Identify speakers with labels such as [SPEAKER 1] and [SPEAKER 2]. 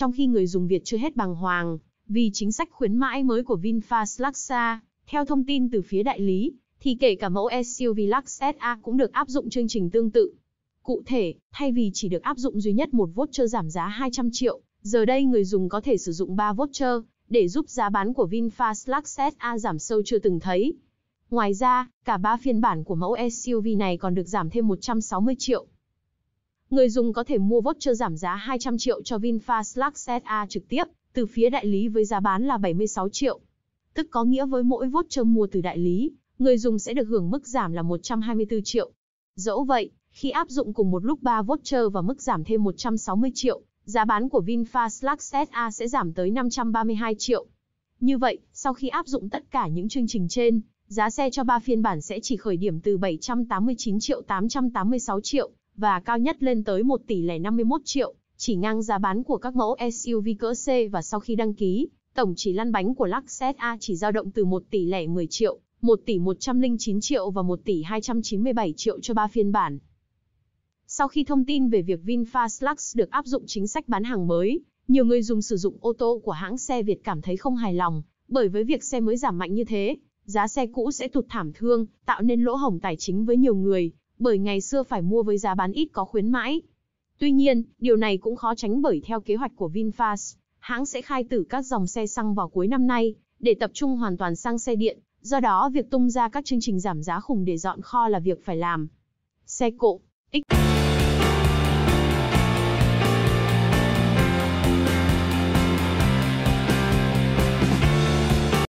[SPEAKER 1] Trong khi người dùng Việt chưa hết bàng hoàng, vì chính sách khuyến mãi mới của VinFast Luxa, theo thông tin từ phía đại lý, thì kể cả mẫu SUV Lux SA cũng được áp dụng chương trình tương tự. Cụ thể, thay vì chỉ được áp dụng duy nhất một voucher giảm giá 200 triệu, giờ đây người dùng có thể sử dụng 3 voucher để giúp giá bán của VinFast Lux SA giảm sâu chưa từng thấy. Ngoài ra, cả ba phiên bản của mẫu SUV này còn được giảm thêm 160 triệu người dùng có thể mua voucher giảm giá 200 triệu cho VinFast Slack ZA trực tiếp từ phía đại lý với giá bán là 76 triệu. Tức có nghĩa với mỗi voucher mua từ đại lý, người dùng sẽ được hưởng mức giảm là 124 triệu. Dẫu vậy, khi áp dụng cùng một lúc 3 voucher và mức giảm thêm 160 triệu, giá bán của VinFast Slack SA sẽ giảm tới 532 triệu. Như vậy, sau khi áp dụng tất cả những chương trình trên, giá xe cho 3 phiên bản sẽ chỉ khởi điểm từ 789 triệu 886 triệu và cao nhất lên tới 1 tỷ lẻ 51 triệu, chỉ ngang giá bán của các mẫu SUV cỡ C và sau khi đăng ký, tổng chỉ lăn bánh của Lexus A chỉ dao động từ 1 tỷ lẻ 10 triệu, 1 tỷ 109 triệu và 1 tỷ 297 triệu cho 3 phiên bản. Sau khi thông tin về việc VinFast Lux được áp dụng chính sách bán hàng mới, nhiều người dùng sử dụng ô tô của hãng xe Việt cảm thấy không hài lòng, bởi với việc xe mới giảm mạnh như thế, giá xe cũ sẽ tụt thảm thương, tạo nên lỗ hổng tài chính với nhiều người, bởi ngày xưa phải mua với giá bán ít có khuyến mãi. Tuy nhiên, điều này cũng khó tránh bởi theo kế hoạch của VinFast, hãng sẽ khai tử các dòng xe xăng vào cuối năm nay, để tập trung hoàn toàn sang xe điện, do đó việc tung ra các chương trình giảm giá khủng để dọn kho là việc phải làm. Xe cộ, X.